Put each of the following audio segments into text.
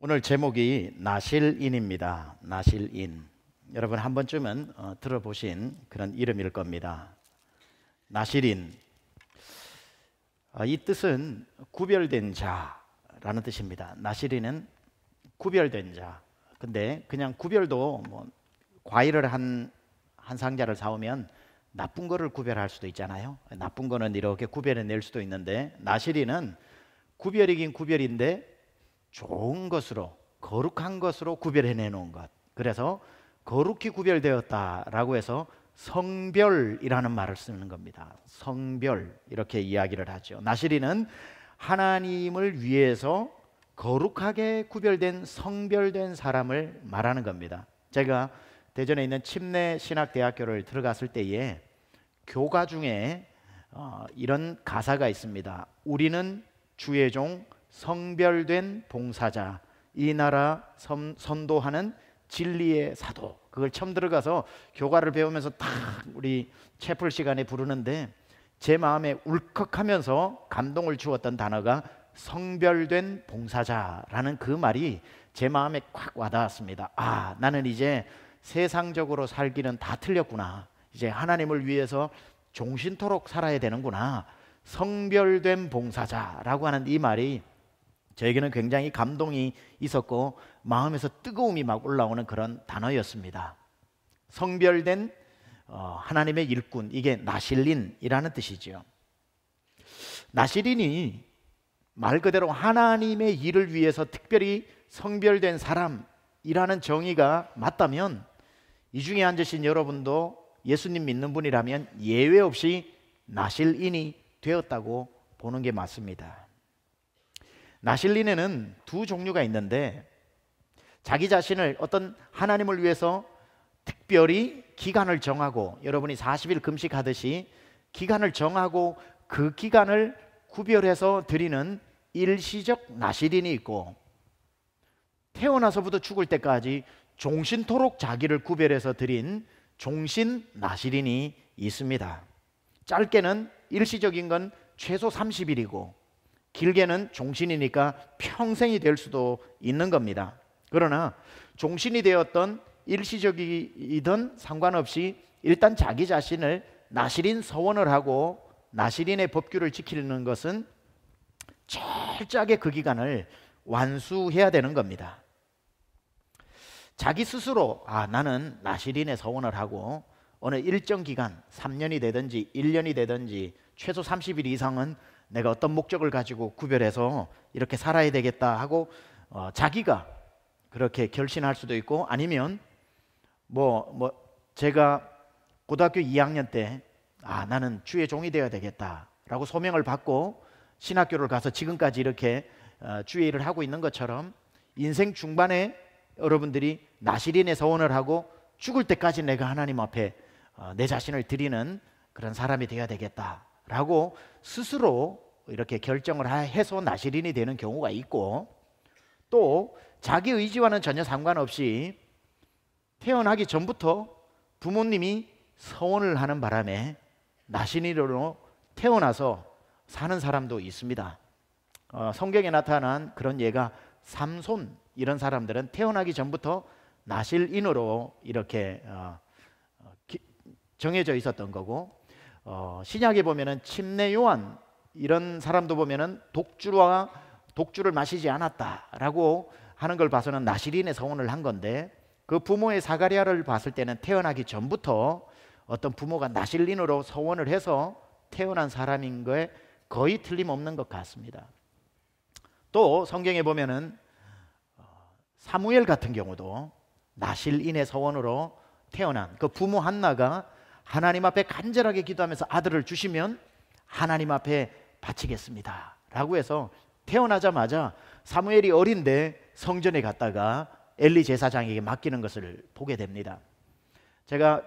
오늘 제목이 나실인입니다. 나실인. 여러분 한 번쯤은 어, 들어보신 그런 이름일 겁니다. 나실인. 아, 이 뜻은 구별된 자라는 뜻입니다. 나실인은 구별된 자. 근데 그냥 구별도 뭐 과일을 한, 한 상자를 사오면 나쁜 거를 구별할 수도 있잖아요. 나쁜 거는 이렇게 구별해낼 수도 있는데 나실인은 구별이긴 구별인데 좋은 것으로 거룩한 것으로 구별해내 놓은 것. 그래서 거룩히 구별되었다라고 해서 성별이라는 말을 쓰는 겁니다. 성별 이렇게 이야기를 하죠. 나시리는 하나님을 위해서 거룩하게 구별된 성별된 사람을 말하는 겁니다. 제가 대전에 있는 침례 신학대학교를 들어갔을 때에 교과 중에 어, 이런 가사가 있습니다. 우리는 주의 종 성별된 봉사자, 이 나라 선, 선도하는 진리의 사도. 그걸 처음 들어가서 교과를 배우면서 딱 우리 채플 시간에 부르는데 제 마음에 울컥하면서 감동을 주었던 단어가 성별된 봉사자라는 그 말이 제 마음에 꽉 와닿았습니다. 아, 나는 이제 세상적으로 살기는 다 틀렸구나. 이제 하나님을 위해서 종신토록 살아야 되는구나. 성별된 봉사자라고 하는 이 말이 저에게는 굉장히 감동이 있었고 마음에서 뜨거움이 막 올라오는 그런 단어였습니다. 성별된 어, 하나님의 일꾼 이게 나실린이라는 뜻이지 나실린이 말 그대로 하나님의 일을 위해서 특별히 성별된 사람이라는 정의가 맞다면 이 중에 앉으신 여러분도 예수님 믿는 분이라면 예외 없이 나실인이 되었다고 보는 게 맞습니다. 나실린에는 두 종류가 있는데 자기 자신을 어떤 하나님을 위해서 특별히 기간을 정하고 여러분이 40일 금식하듯이 기간을 정하고 그 기간을 구별해서 드리는 일시적 나실인이 있고 태어나서부터 죽을 때까지 종신토록 자기를 구별해서 드린 종신 나실인이 있습니다. 짧게는 일시적인 건 최소 30일이고 길게는 종신이니까 평생이 될 수도 있는 겁니다. 그러나 종신이 되었던 일시적이든 상관없이 일단 자기 자신을 나시린 서원을 하고 나시린의 법규를 지키는 것은 철저하게 그 기간을 완수해야 되는 겁니다. 자기 스스로 아 나는 나시린의 서원을 하고 어느 일정 기간 3년이 되든지 1년이 되든지 최소 30일 이상은 내가 어떤 목적을 가지고 구별해서 이렇게 살아야 되겠다 하고 어, 자기가 그렇게 결신할 수도 있고 아니면 뭐뭐 뭐 제가 고등학교 2학년 때 아 나는 주의 종이 되어야 되겠다라고 소명을 받고 신학교를 가서 지금까지 이렇게 어, 주의 일을 하고 있는 것처럼 인생 중반에 여러분들이 나시린의 서원을 하고 죽을 때까지 내가 하나님 앞에 어, 내 자신을 드리는 그런 사람이 되어야 되겠다 라고 스스로 이렇게 결정을 해서 나시린이 되는 경우가 있고 또 자기 의지와는 전혀 상관없이 태어나기 전부터 부모님이 서원을 하는 바람에 나신이로 태어나서 사는 사람도 있습니다. 어, 성경에 나타난 그런 예가 삼손 이런 사람들은 태어나기 전부터 나실인으로 이렇게 어, 어 기, 정해져 있었던 거고 어, 신약에 보면은 침례 요한 이런 사람도 보면은 독주와 독주를 마시지 않았다라고 하는 걸 봐서는 나시린의 서원을 한 건데 그 부모의 사가리아를 봤을 때는 태어나기 전부터 어떤 부모가 나실린으로 서원을 해서 태어난 사람인 거에 거의 틀림없는 것 같습니다. 또 성경에 보면은 어, 사무엘 같은 경우도 나실인의 서원으로 태어난 그 부모 한나가 하나님 앞에 간절하게 기도하면서 아들을 주시면 하나님 앞에 바치겠습니다. 라고 해서 태어나자마자 사무엘이 어린데 성전에 갔다가 엘리 제사장에게 맡기는 것을 보게 됩니다. 제가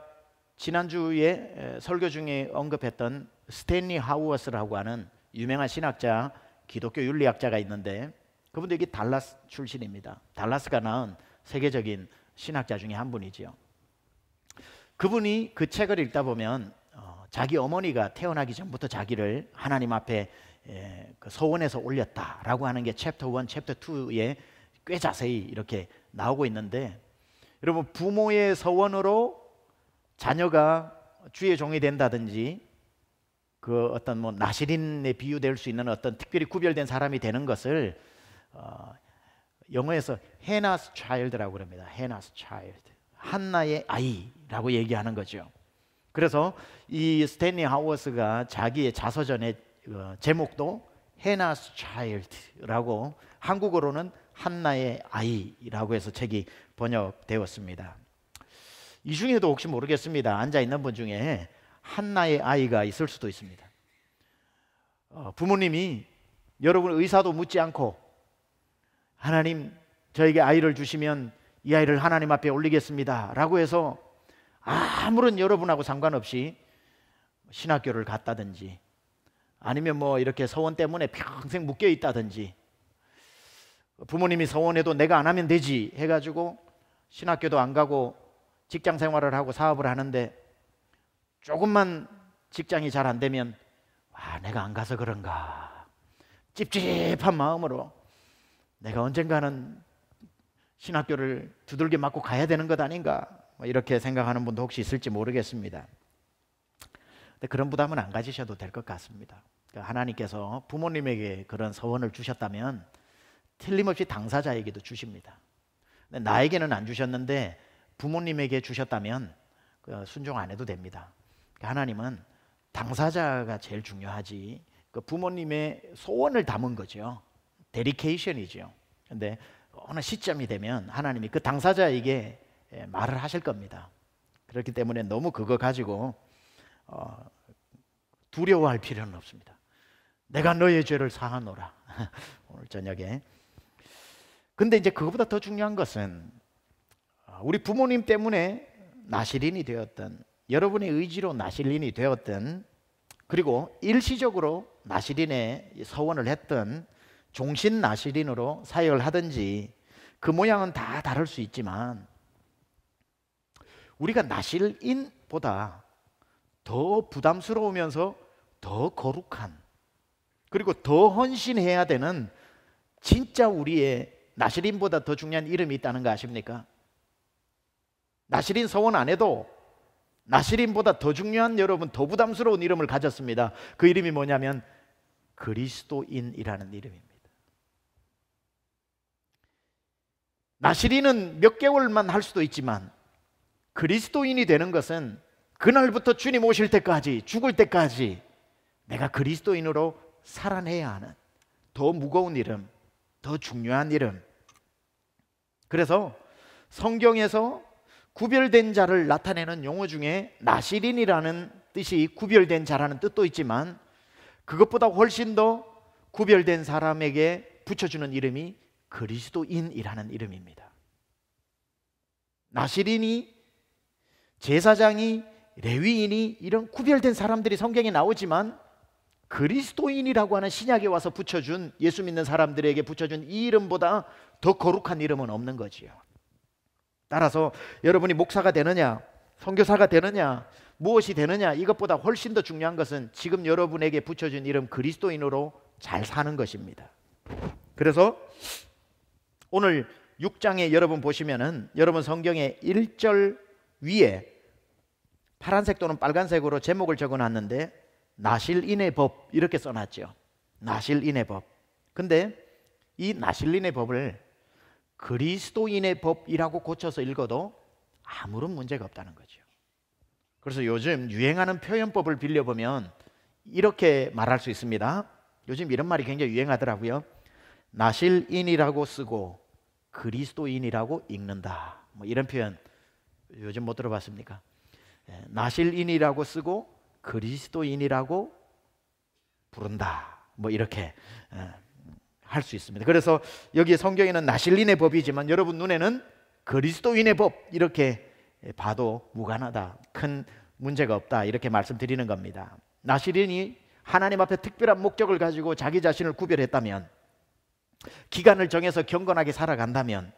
지난주에 설교 중에 언급했던 스탠리 하우어스라고 하는 유명한 신학자, 기독교 윤리학자가 있는데 그분도 여기 달라스 출신입니다. 달라스가 낳은 세계적인 신학자 중에 한 분이지요. 그분이 그 책을 읽다 보면 어, 자기 어머니가 태어나기 전부터 자기를 하나님 앞에 예, 그 소원에서 올렸다라고 하는 게 챕터 1, 챕터 2에 꽤 자세히 이렇게 나오고 있는데 여러분 부모의 서원으로 자녀가 주의 종이 된다든지 그 어떤 뭐 나시린에 비유될 수 있는 어떤 특별히 구별된 사람이 되는 것을 어, 영어에서 헤나스 n a h s 라고 그럽니다. 헤나스 n a h s 한나의 아이 라고 얘기하는 거죠. 그래서 이 스탠리 하워스가 자기의 자서전의 어, 제목도 헤나스 차일드라고 한국어로는 한나의 아이라고 해서 책이 번역되었습니다. 이 중에도 혹시 모르겠습니다. 앉아 있는 분 중에 한나의 아이가 있을 수도 있습니다. 어, 부모님이 여러분 의사도 묻지 않고 하나님 저에게 아이를 주시면 이 아이를 하나님 앞에 올리겠습니다라고 해서 아무런 여러분하고 상관없이 신학교를 갔다든지 아니면 뭐 이렇게 서원 때문에 평생 묶여 있다든지 부모님이 서원해도 내가 안 하면 되지 해가지고 신학교도 안 가고 직장 생활을 하고 사업을 하는데 조금만 직장이 잘 안 되면 와 내가 안 가서 그런가 찝찝한 마음으로 내가 언젠가는 신학교를 두들겨 맞고 가야 되는 것 아닌가 뭐 이렇게 생각하는 분도 혹시 있을지 모르겠습니다. 근데 그런 부담은 안 가지셔도 될 것 같습니다. 그러니까 하나님께서 부모님에게 그런 서원을 주셨다면 틀림없이 당사자에게도 주십니다. 나에게는 안 주셨는데 부모님에게 주셨다면 그 순종 안 해도 됩니다. 그러니까 하나님은 당사자가 제일 중요하지 그 부모님의 소원을 담은 거죠. 데리케이션이죠. 그런데 어느 시점이 되면 하나님이 그 당사자에게 예, 말을 하실 겁니다. 그렇기 때문에 너무 그거 가지고 어, 두려워할 필요는 없습니다. 내가 너의 죄를 사하노라. 오늘 저녁에. 근데 이제 그것보다더 중요한 것은 아, 우리 부모님 때문에 나실인이 되었던 여러분의 의지로 나실인이 되었던 그리고 일시적으로 나실인의 서원을 했던 종신 나실인으로 사역을 하든지 그 모양은 다 다를 수 있지만 우리가 나실인보다 더 부담스러우면서 더 거룩한 그리고 더 헌신해야 되는 진짜 우리의 나실인보다 더 중요한 이름이 있다는 거 아십니까? 나실인 서원 안 해도 나실인보다 더 중요한 여러분 더 부담스러운 이름을 가졌습니다. 그 이름이 뭐냐면 그리스도인이라는 이름입니다. 나실인은 몇 개월만 할 수도 있지만 그리스도인이 되는 것은 그날부터 주님 오실 때까지 죽을 때까지 내가 그리스도인으로 살아내야 하는 더 무거운 이름, 더 중요한 이름. 그래서 성경에서 구별된 자를 나타내는 용어 중에 나시린이라는 뜻이 구별된 자라는 뜻도 있지만 그것보다 훨씬 더 구별된 사람에게 붙여주는 이름이 그리스도인이라는 이름입니다. 나시린이 제사장이 레위인이 이런 구별된 사람들이 성경에 나오지만 그리스도인이라고 하는 신약에 와서 붙여준 예수 믿는 사람들에게 붙여준 이 이름보다 더 거룩한 이름은 없는 거지요. 따라서 여러분이 목사가 되느냐, 선교사가 되느냐, 무엇이 되느냐 이것보다 훨씬 더 중요한 것은 지금 여러분에게 붙여준 이름 그리스도인으로 잘 사는 것입니다. 그래서 오늘 6장에 여러분 보시면은 여러분 성경의 1절 위에 파란색 또는 빨간색으로 제목을 적어놨는데 나실인의 법 이렇게 써놨죠. 나실인의 법. 근데 이 나실인의 법을 그리스도인의 법이라고 고쳐서 읽어도 아무런 문제가 없다는 거죠. 그래서 요즘 유행하는 표현법을 빌려보면 이렇게 말할 수 있습니다. 요즘 이런 말이 굉장히 유행하더라고요. 나실인이라고 쓰고 그리스도인이라고 읽는다. 뭐 이런 표현 요즘 못 들어봤습니까? 예, 나실인이라고 쓰고 그리스도인이라고 부른다. 뭐 이렇게 예, 할수 있습니다. 그래서 여기 성경에는 나실인의 법이지만 여러분 눈에는 그리스도인의 법 이렇게 봐도 무관하다. 큰 문제가 없다. 이렇게 말씀드리는 겁니다. 나실인이 하나님 앞에 특별한 목적을 가지고 자기 자신을 구별했다면 기간을 정해서 경건하게 살아간다면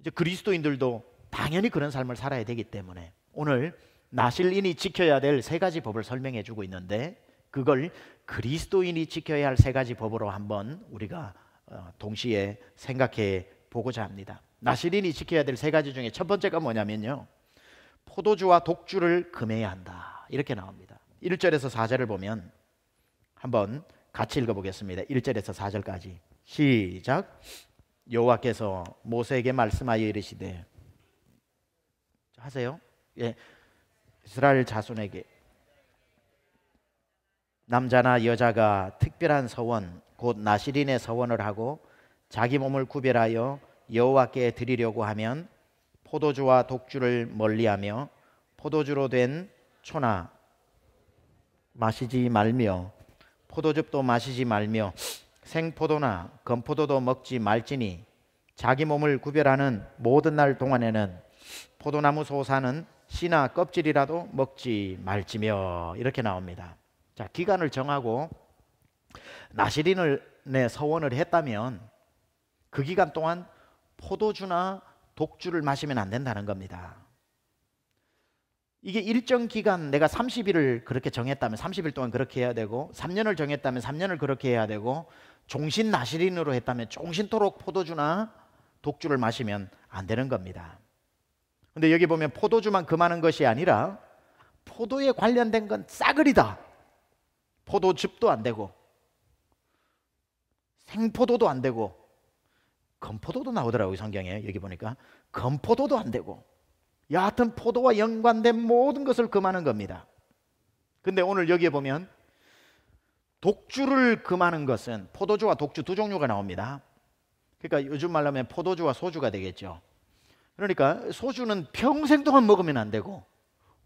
이제 그리스도인들도 당연히 그런 삶을 살아야 되기 때문에 오늘 나실인이 지켜야 될 세 가지 법을 설명해 주고 있는데 그걸 그리스도인이 지켜야 할 세 가지 법으로 한번 우리가 어, 동시에 생각해 보고자 합니다. 나실인이 지켜야 될 세 가지 중에 첫 번째가 뭐냐면요. 포도주와 독주를 금해야 한다. 이렇게 나옵니다. 1절에서 4절을 보면 한번 같이 읽어 보겠습니다. 1절에서 4절까지. 시작. 여호와께서 모세에게 말씀하여 이르시되 하세요. 예, 이스라엘 자손에게 남자나 여자가 특별한 서원 곧 나시린의 서원을 하고 자기 몸을 구별하여 여호와께 드리려고 하면 포도주와 독주를 멀리하며 포도주로 된 초나 마시지 말며 포도즙도 마시지 말며 생포도나 건포도도 먹지 말지니 자기 몸을 구별하는 모든 날 동안에는 포도나무 소사는 씨나 껍질이라도 먹지 말지며 이렇게 나옵니다. 자, 기간을 정하고 나시린의 서원을 했다면 그 기간 동안 포도주나 독주를 마시면 안 된다는 겁니다. 이게 일정 기간 내가 30일을 그렇게 정했다면 30일 동안 그렇게 해야 되고 3년을 정했다면 3년을 그렇게 해야 되고 종신 나시린으로 했다면 종신토록 포도주나 독주를 마시면 안 되는 겁니다. 근데 여기 보면 포도주만 금하는 것이 아니라 포도에 관련된 건 싸그리다. 포도즙도 안 되고 생포도도 안 되고 건포도도 나오더라고요 성경에 여기 보니까 건포도도 안 되고 여하튼 포도와 연관된 모든 것을 금하는 겁니다. 근데 오늘 여기에 보면 독주를 금하는 것은 포도주와 독주 두 종류가 나옵니다. 그러니까 요즘 말로 하면 포도주와 소주가 되겠죠. 그러니까 소주는 평생 동안 먹으면 안 되고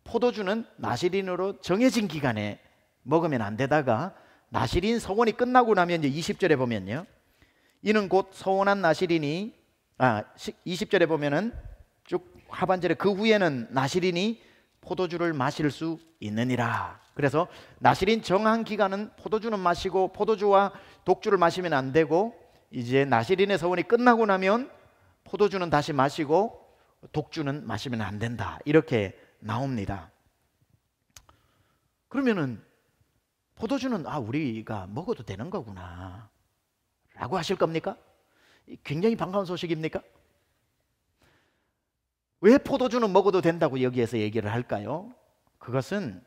포도주는 나시린으로 정해진 기간에 먹으면 안 되다가 나시린 서원이 끝나고 나면 이제 20절에 보면요. 이는 곧 서원한 나시린이 아 20절에 보면은 쭉 하반절에 그 후에는 나시린이 포도주를 마실 수 있느니라. 그래서 나시린 정한 기간은 포도주는 마시고 포도주와 독주를 마시면 안 되고 이제 나시린의 서원이 끝나고 나면 포도주는 다시 마시고 독주는 마시면 안 된다. 이렇게 나옵니다. 그러면은 포도주는 아 우리가 먹어도 되는 거구나. 라고 하실 겁니까? 굉장히 반가운 소식입니까? 왜 포도주는 먹어도 된다고 여기에서 얘기를 할까요? 그것은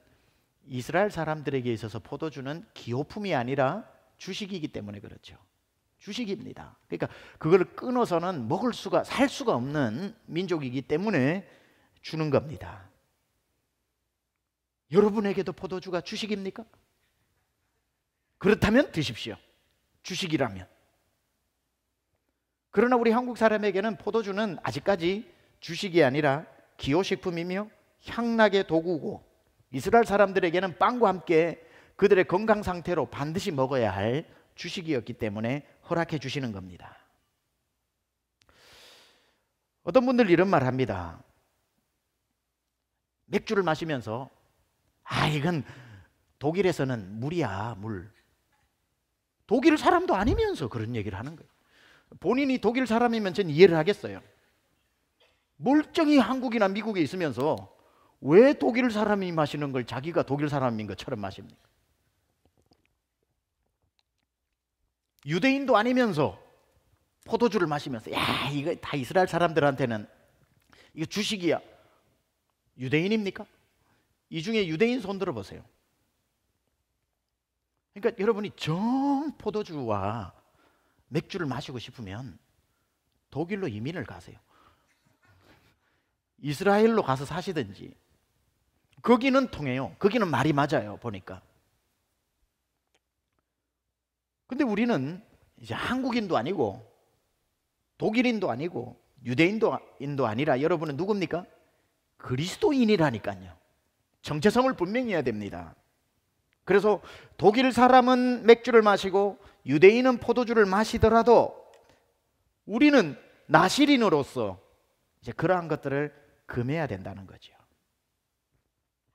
이스라엘 사람들에게 있어서 포도주는 기호품이 아니라 주식이기 때문에 그렇죠. 주식입니다. 그러니까 그걸 끊어서는 먹을 수가 살 수가 없는 민족이기 때문에 주는 겁니다. 여러분에게도 포도주가 주식입니까? 그렇다면 드십시오. 주식이라면. 그러나 우리 한국 사람에게는 포도주는 아직까지 주식이 아니라 기호식품이며 향락의 도구고 이스라엘 사람들에게는 빵과 함께 그들의 건강 상태로 반드시 먹어야 할 주식이었기 때문에 허락해 주시는 겁니다. 어떤 분들 이런 말 합니다. 맥주를 마시면서 아 이건 독일에서는 물이야 물. 독일 사람도 아니면서 그런 얘기를 하는 거예요. 본인이 독일 사람이면 전 이해를 하겠어요. 멀쩡히 한국이나 미국에 있으면서 왜 독일 사람이 마시는 걸 자기가 독일 사람인 것처럼 마십니까? 유대인도 아니면서 포도주를 마시면서 야 이거 다 이스라엘 사람들한테는 이거 주식이야 유대인입니까? 이 중에 유대인 손 들어보세요 그러니까 여러분이 정 포도주와 맥주를 마시고 싶으면 독일로 이민을 가세요 이스라엘로 가서 사시든지 거기는 통해요 거기는 말이 맞아요 보니까 근데 우리는 이제 한국인도 아니고 독일인도 아니고 유대인도 인도 아니라 여러분은 누굽니까? 그리스도인이라니까요. 정체성을 분명히 해야 됩니다. 그래서 독일 사람은 맥주를 마시고 유대인은 포도주를 마시더라도 우리는 나시린으로서 이제 그러한 것들을 금해야 된다는 거죠.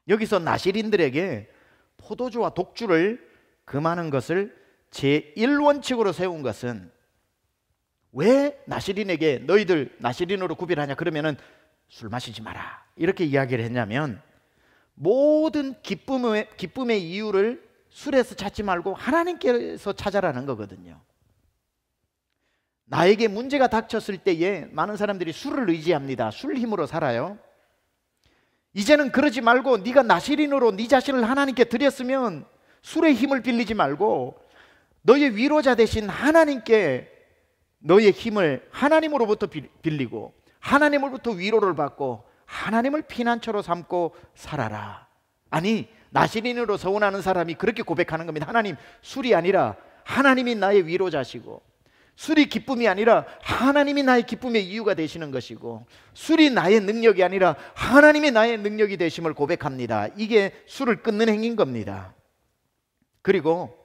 여기서 나시린들에게 포도주와 독주를 금하는 것을 제1원칙으로 세운 것은 왜 나시린에게 너희들 나시린으로 구별하냐 그러면은 술 마시지 마라 이렇게 이야기를 했냐면 모든 기쁨의, 기쁨의 이유를 술에서 찾지 말고 하나님께서 찾아라는 거거든요. 나에게 문제가 닥쳤을 때에 많은 사람들이 술을 의지합니다. 술 힘으로 살아요. 이제는 그러지 말고 네가 나시린으로 네 자신을 하나님께 드렸으면 술의 힘을 빌리지 말고 너의 위로자 대신 하나님께 너의 힘을 하나님으로부터 빌리고 하나님으로부터 위로를 받고 하나님을 피난처로 삼고 살아라. 아니, 나시린으로 서운하는 사람이 그렇게 고백하는 겁니다. 하나님, 술이 아니라 하나님이 나의 위로자시고 술이 기쁨이 아니라 하나님이 나의 기쁨의 이유가 되시는 것이고 술이 나의 능력이 아니라 하나님이 나의 능력이 되심을 고백합니다. 이게 술을 끊는 행인 겁니다. 그리고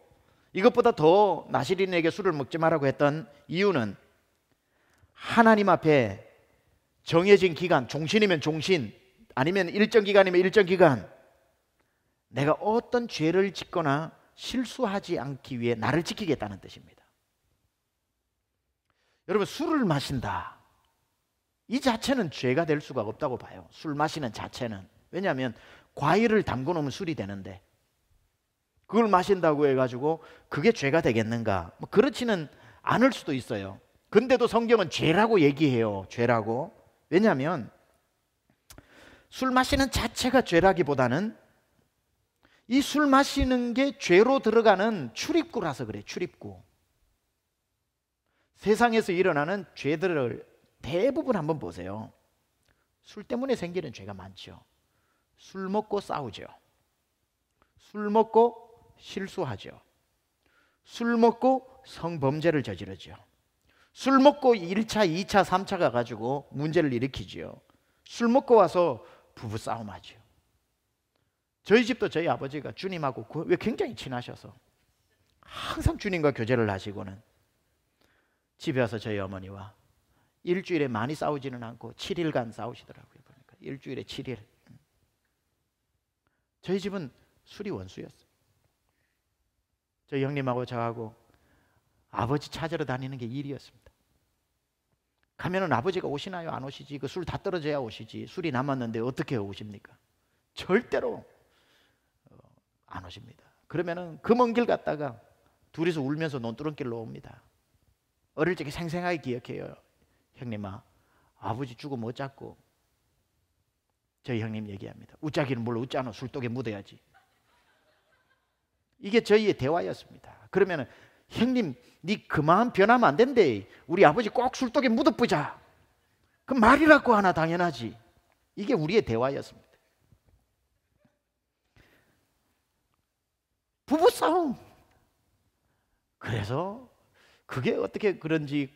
이것보다 더 나시린에게 술을 먹지 말라고 했던 이유는 하나님 앞에 정해진 기간, 종신이면 종신, 아니면 일정 기간이면 일정 기간, 내가 어떤 죄를 짓거나 실수하지 않기 위해 나를 지키겠다는 뜻입니다. 여러분, 술을 마신다. 이 자체는 죄가 될 수가 없다고 봐요. 술 마시는 자체는. 왜냐하면 과일을 담궈 놓으면 술이 되는데 그걸 마신다고 해가지고 그게 죄가 되겠는가? 뭐 그렇지는 않을 수도 있어요. 근데도 성경은 죄라고 얘기해요. 죄라고. 왜냐하면 술 마시는 자체가 죄라기보다는 이 술 마시는 게 죄로 들어가는 출입구라서 그래. 출입구. 세상에서 일어나는 죄들을 대부분 한번 보세요. 술 때문에 생기는 죄가 많죠. 술 먹고 싸우죠. 술 먹고 실수하죠. 술 먹고 성범죄를 저지르죠. 술 먹고 1차, 2차, 3차 가가지고 문제를 일으키지술 먹고 와서 부부싸움 하죠. 저희 집도 저희 아버지가 주님하고 굉장히 친하셔서 항상 주님과 교제를 하시고는 집에 와서 저희 어머니와 일주일에 많이 싸우지는 않고 7일간 싸우시더라고요. 보니까 일주일에 7일. 음. 저희 집은 술이 원수였어요. 저희 형님하고 저하고 아버지 찾으러 다니는 게 일이었습니다. 가면은 아버지가 오시나요? 안 오시지? 그 술 다 떨어져야 오시지. 술이 남았는데 어떻게 오십니까? 절대로 어, 안 오십니다. 그러면은 금은길 갔다가 둘이서 울면서 논두렁길로 옵니다. 어릴 적에 생생하게 기억해요. 형님아, 아버지 죽음 어쩌고? 저희 형님 얘기합니다. 웃자기는 물론 웃자노 술독에 묻어야지. 이게 저희의 대화였습니다. 그러면 형님, 네 그만 변하면 안 된대. 우리 아버지 꼭 술독에 묻어보자. 그 말이라고 하나 당연하지. 이게 우리의 대화였습니다. 부부싸움. 그래서 그게 어떻게 그런지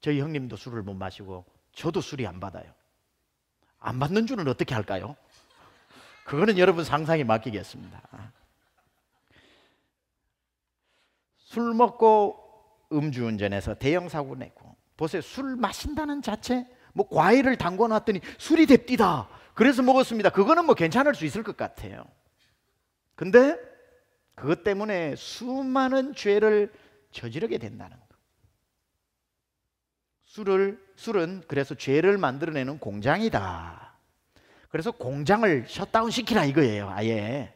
저희 형님도 술을 못 마시고 저도 술이 안 받아요. 안 받는 줄은 어떻게 할까요? 그거는 여러분 상상에 맡기겠습니다. 술 먹고 음주운전해서 대형 사고 내고 보세요 술 마신다는 자체 뭐 과일을 담궈 놨더니 술이 됩디다 그래서 먹었습니다 그거는 뭐 괜찮을 수 있을 것 같아요 근데 그것 때문에 수많은 죄를 저지르게 된다는 거 술을 술은 그래서 죄를 만들어내는 공장이다 그래서 공장을 셧다운 시키라 이거예요 아예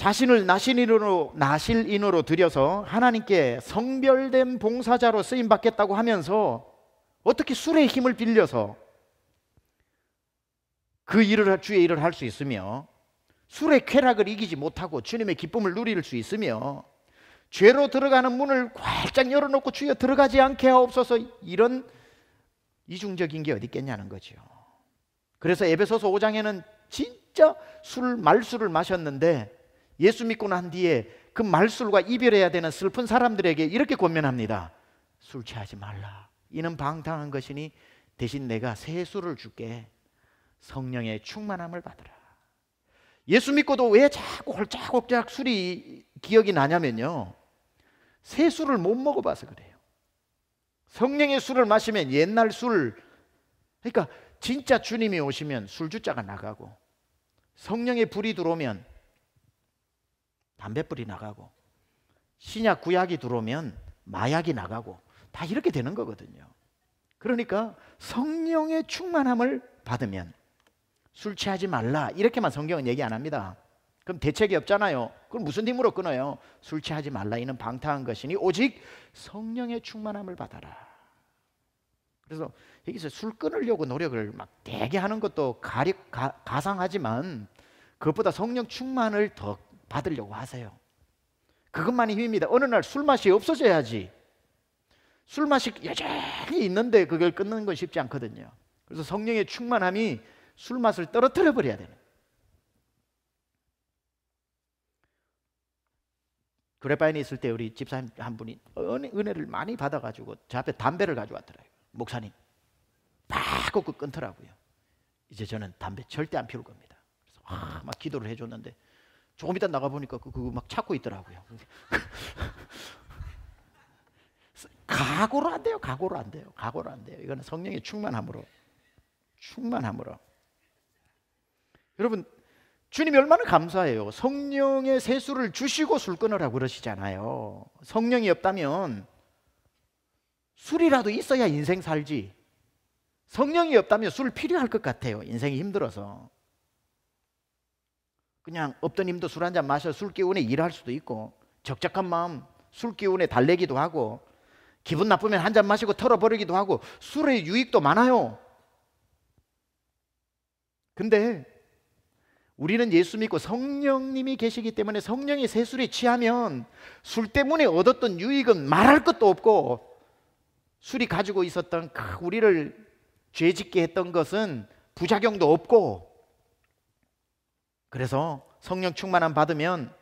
자신을 나신인으로 나실인으로 들여서 하나님께 성별된 봉사자로 쓰임 받겠다고 하면서 어떻게 술의 힘을 빌려서 그 일을 주의 일을 할 수 있으며 술의 쾌락을 이기지 못하고 주님의 기쁨을 누릴 수 있으며 죄로 들어가는 문을 활짝 열어놓고 주여 들어가지 않게 하옵소서 이런 이중적인 게 어디 있겠냐는 거죠. 그래서 에베소서 5장에는 진짜 술 말술을 마셨는데 예수 믿고 난 뒤에 그 말술과 이별해야 되는 슬픈 사람들에게 이렇게 권면합니다. 술 취하지 말라. 이는 방탕한 것이니 대신 내가 새 술을 줄게. 성령의 충만함을 받으라. 예수 믿고도 왜 자꾸 홀짝홀짝 술이 기억이 나냐면요. 새 술을 못 먹어봐서 그래요. 성령의 술을 마시면 옛날 술, 그러니까 진짜 주님이 오시면 술주자가 나가고 성령의 불이 들어오면 담뱃불이 나가고 신약 구약이 들어오면 마약이 나가고 다 이렇게 되는 거거든요. 그러니까 성령의 충만함을 받으면 술 취하지 말라 이렇게만 성경은 얘기 안 합니다. 그럼 대책이 없잖아요. 그럼 무슨 힘으로 끊어요? 술 취하지 말라 이는 방탕한 것이니 오직 성령의 충만함을 받아라. 그래서 여기서 술 끊으려고 노력을 막 되게 하는 것도 가리, 가, 가상하지만 그것보다 성령 충만을 더 받으려고 하세요. 그것만이 힘입니다. 어느 날 술맛이 없어져야지. 술맛이 여전히 있는데 그걸 끊는 건 쉽지 않거든요. 그래서 성령의 충만함이 술맛을 떨어뜨려 버려야 됩니 그레바인에 있을 때 우리 집사님 한 분이 은혜를 많이 받아가지고 제 앞에 담배를 가져왔더라고요. 목사님 막 끊더라고요. 이제 저는 담배 절대 안 피울 겁니다. 그래서 막 기도를 해줬는데 조금 이따 나가보니까 그, 그거 막 찾고 있더라고요. 각오로 안 돼요. 각오로 안 돼요. 각오로 안 돼요. 이거는 성령의 충만함으로. 충만함으로. 여러분 주님이 얼마나 감사해요. 성령의 세수를 주시고 술 끊으라고 그러시잖아요. 성령이 없다면 술이라도 있어야 인생 살지. 성령이 없다면 술 필요할 것 같아요. 인생이 힘들어서. 그냥 없던 힘도 술 한 잔 마셔 술 기운에 일할 수도 있고 적적한 마음 술 기운에 달래기도 하고 기분 나쁘면 한 잔 마시고 털어버리기도 하고 술의 유익도 많아요. 근데 우리는 예수 믿고 성령님이 계시기 때문에 성령이 세술에 취하면 술 때문에 얻었던 유익은 말할 것도 없고 술이 가지고 있었던 그 우리를 죄짓게 했던 것은 부작용도 없고 그래서 성령 충만함 받으면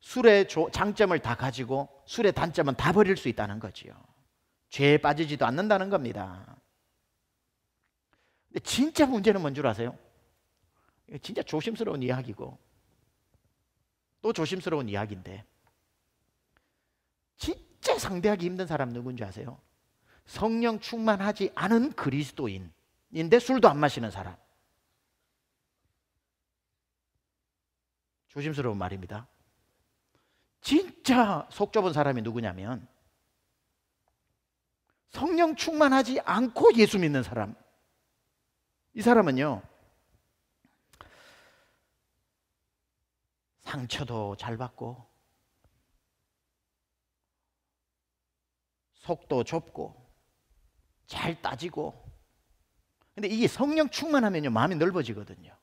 술의 장점을 다 가지고 술의 단점은 다 버릴 수 있다는 거지요. 죄에 빠지지도 않는다는 겁니다. 근데 진짜 문제는 뭔 줄 아세요? 진짜 조심스러운 이야기고 또 조심스러운 이야기인데 진짜 상대하기 힘든 사람 누군지 아세요? 성령 충만하지 않은 그리스도인인데 술도 안 마시는 사람. 조심스러운 말입니다. 진짜 속 좁은 사람이 누구냐면 성령 충만하지 않고 예수 믿는 사람. 이 사람은요. 상처도 잘 받고 속도 좁고 잘 따지고 근데 이게 성령 충만하면요 마음이 넓어지거든요.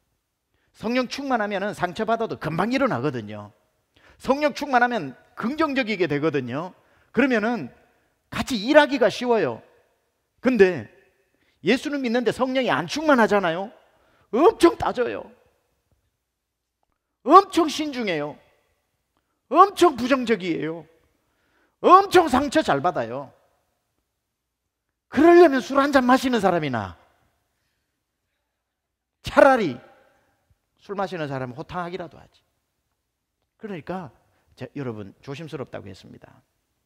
성령 충만하면 상처받아도 금방 일어나거든요. 성령 충만하면 긍정적이게 되거든요. 그러면은 같이 일하기가 쉬워요. 근데 예수는 믿는데 성령이 안 충만하잖아요. 엄청 따져요. 엄청 신중해요. 엄청 부정적이에요. 엄청 상처 잘 받아요. 그러려면 술 한잔 마시는 사람이나 차라리 술 마시는 사람은 호탕하기라도 하지. 그러니까 제, 여러분 조심스럽다고 했습니다.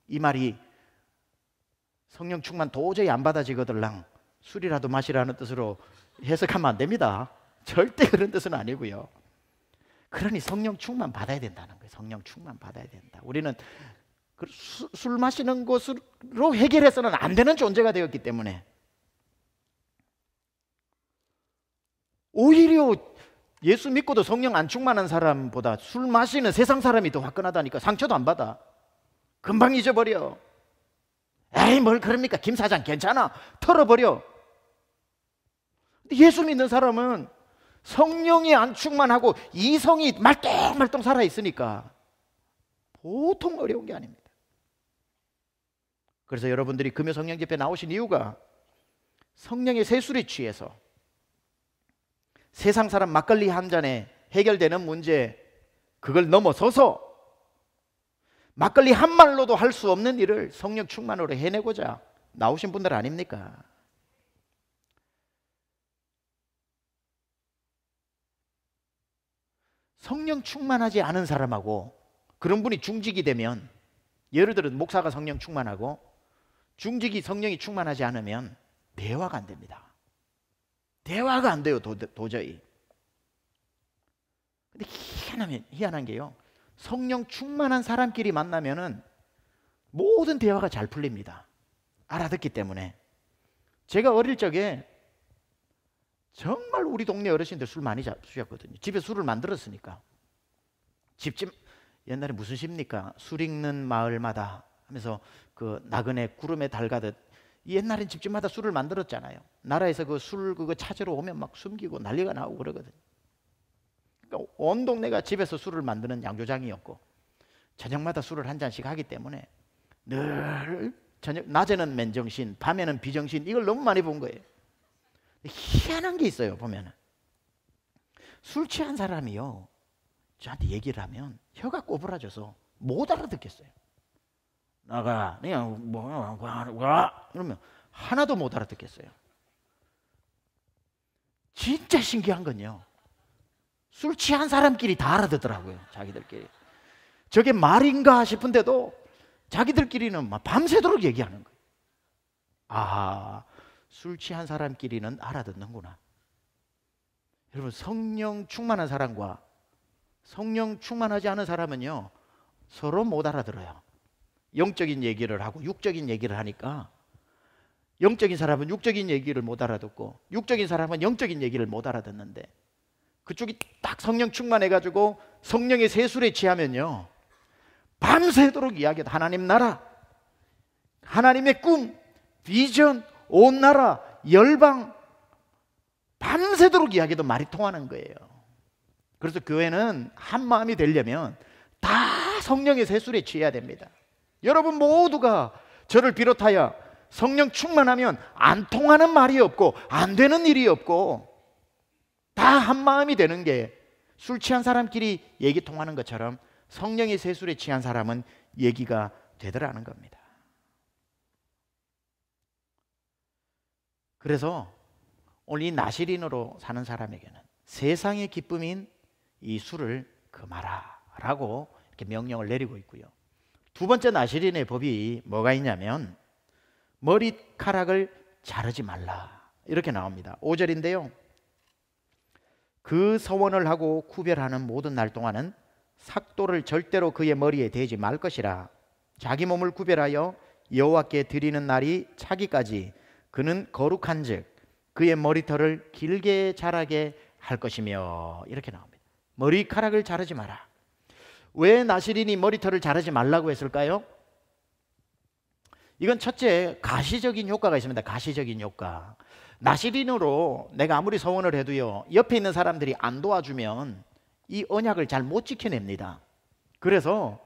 이 말이 성령 충만 도저히 안 받아지거들랑 술이라도 마시라는 뜻으로 해석하면 안 됩니다. 절대 그런 뜻은 아니고요. 그러니 성령 충만 받아야 된다는 거예요. 성령 충만 받아야 된다. 우리는 그 수, 술 마시는 것으로 해결해서는 안 되는 존재가 되었기 때문에 오히려 예수 믿고도 성령 안 충만한 사람보다 술 마시는 세상 사람이 더 화끈하다니까 상처도 안 받아. 금방 잊어버려. 에이, 뭘 그럽니까? 김 사장 괜찮아. 털어버려. 근데 예수 믿는 사람은 성령이 안 충만하고 이성이 말똥말똥 살아있으니까 보통 어려운 게 아닙니다. 그래서 여러분들이 금요 성령 집회 나오신 이유가 성령의 세술에 취해서 세상 사람 막걸리 한 잔에 해결되는 문제 그걸 넘어서서 막걸리 한 말로도 할 수 없는 일을 성령 충만으로 해내고자 나오신 분들 아닙니까? 성령 충만하지 않은 사람하고 그런 분이 중직이 되면 예를 들어 목사가 성령 충만하고 중직이 성령이 충만하지 않으면 대화가 안 됩니다. 대화가 안 돼요, 도, 저히 근데 희한하 희한한 게요. 성령 충만한 사람끼리 만나면은 모든 대화가 잘 풀립니다. 알아듣기 때문에. 제가 어릴 적에 정말 우리 동네 어르신들 술 많이 잡셨거든요 집에 술을 만들었으니까. 집집 옛날에 무슨 시니까술 익는 마을마다 하면서 그 나그네 구름에 달가듯 옛날엔 집집마다 술을 만들었잖아요. 나라에서 그 술 그거 찾으러 오면 막 숨기고 난리가 나고 그러거든요. 그러니까 온 동네가 집에서 술을 만드는 양조장이었고 저녁마다 술을 한 잔씩 하기 때문에 늘 저녁 낮에는 맨정신, 밤에는 비정신 이걸 너무 많이 본 거예요. 희한한 게 있어요 보면은 술 취한 사람이요 저한테 얘기를 하면 혀가 꼬부라져서 못 알아듣겠어요. 나가 그냥 뭐와 어, 이러면 하나도 못 알아듣겠어요. 진짜 신기한 건요. 술 취한 사람끼리 다 알아듣더라고요. 자기들끼리. 저게 말인가 싶은데도 자기들끼리는 막 밤새도록 얘기하는 거예요. 아, 술 취한 사람끼리는 알아듣는구나. 여러분, 성령 충만한 사람과 성령 충만하지 않은 사람은요, 서로 못 알아들어요. 영적인 얘기를 하고 육적인 얘기를 하니까 영적인 사람은 육적인 얘기를 못 알아듣고 육적인 사람은 영적인 얘기를 못 알아듣는데 그쪽이 딱 성령 충만해가지고 성령의 세술에 취하면요 밤새도록 이야기해도 하나님 나라 하나님의 꿈 비전 온 나라 열방 밤새도록 이야기해도 말이 통하는 거예요 그래서 교회는 한 마음이 되려면 다 성령의 세술에 취해야 됩니다 여러분 모두가 저를 비롯하여 성령 충만하면 안 통하는 말이 없고 안 되는 일이 없고 다 한 마음이 되는 게 술 취한 사람끼리 얘기 통하는 것처럼 성령의 세술에 취한 사람은 얘기가 되더라는 겁니다. 그래서 오늘 이 나시린으로 사는 사람에게는 세상의 기쁨인 이 술을 금하라라고 이렇게 명령을 내리고 있고요. 두 번째 나시린의 법이 뭐가 있냐면 머리카락을 자르지 말라 이렇게 나옵니다. 5절인데요. 그 서원을 하고 구별하는 모든 날 동안은 삭도를 절대로 그의 머리에 대지 말 것이라 자기 몸을 구별하여 여호와께 드리는 날이 차기까지 그는 거룩한즉 그의 머리털을 길게 자라게 할 것이며 이렇게 나옵니다. 머리카락을 자르지 마라. 왜 나시린이 머리털을 자르지 말라고 했을까요? 이건 첫째 가시적인 효과가 있습니다. 가시적인 효과. 나시린으로 내가 아무리 서원을 해도요. 옆에 있는 사람들이 안 도와주면 이 언약을 잘 못 지켜냅니다. 그래서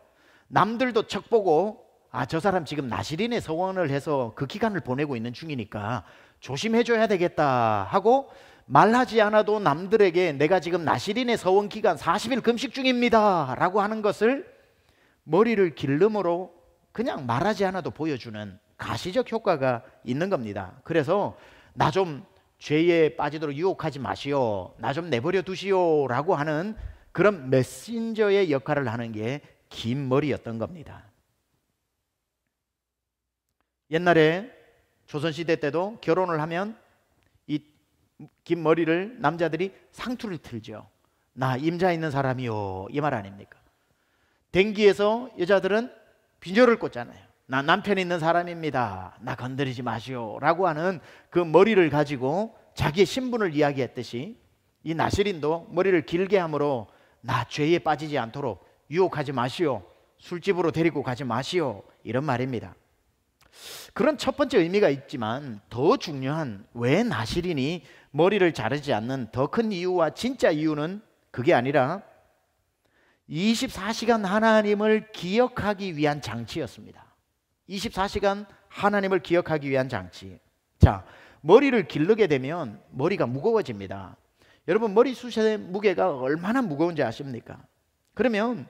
남들도 척 보고 아저 사람 지금 나시린의 서원을 해서 그 기간을 보내고 있는 중이니까 조심해줘야 되겠다 하고 말하지 않아도 남들에게 내가 지금 나시린의 서원 기간 40일 금식 중입니다. 라고 하는 것을 머리를 길름으로 그냥 말하지 않아도 보여주는 가시적 효과가 있는 겁니다. 그래서 나 좀 죄에 빠지도록 유혹하지 마시오. 나 좀 내버려 두시오. 라고 하는 그런 메신저의 역할을 하는 게 긴 머리였던 겁니다. 옛날에 조선시대 때도 결혼을 하면 긴 머리를 남자들이 상투를 틀죠. 나 임자 있는 사람이요. 이 말 아닙니까? 댕기에서 여자들은 빈혈을 꽂잖아요. 나 남편 있는 사람입니다. 나 건드리지 마시오. 라고 하는 그 머리를 가지고 자기의 신분을 이야기했듯이 이 나시린도 머리를 길게 함으로 나 죄에 빠지지 않도록 유혹하지 마시오. 술집으로 데리고 가지 마시오. 이런 말입니다. 그런 첫 번째 의미가 있지만 더 중요한 왜 나시린이 머리를 자르지 않는 더 큰 이유와 진짜 이유는 그게 아니라 24시간 하나님을 기억하기 위한 장치였습니다. 24시간 하나님을 기억하기 위한 장치. 자, 머리를 길르게 되면 머리가 무거워집니다. 여러분 머리숱의 무게가 얼마나 무거운지 아십니까? 그러면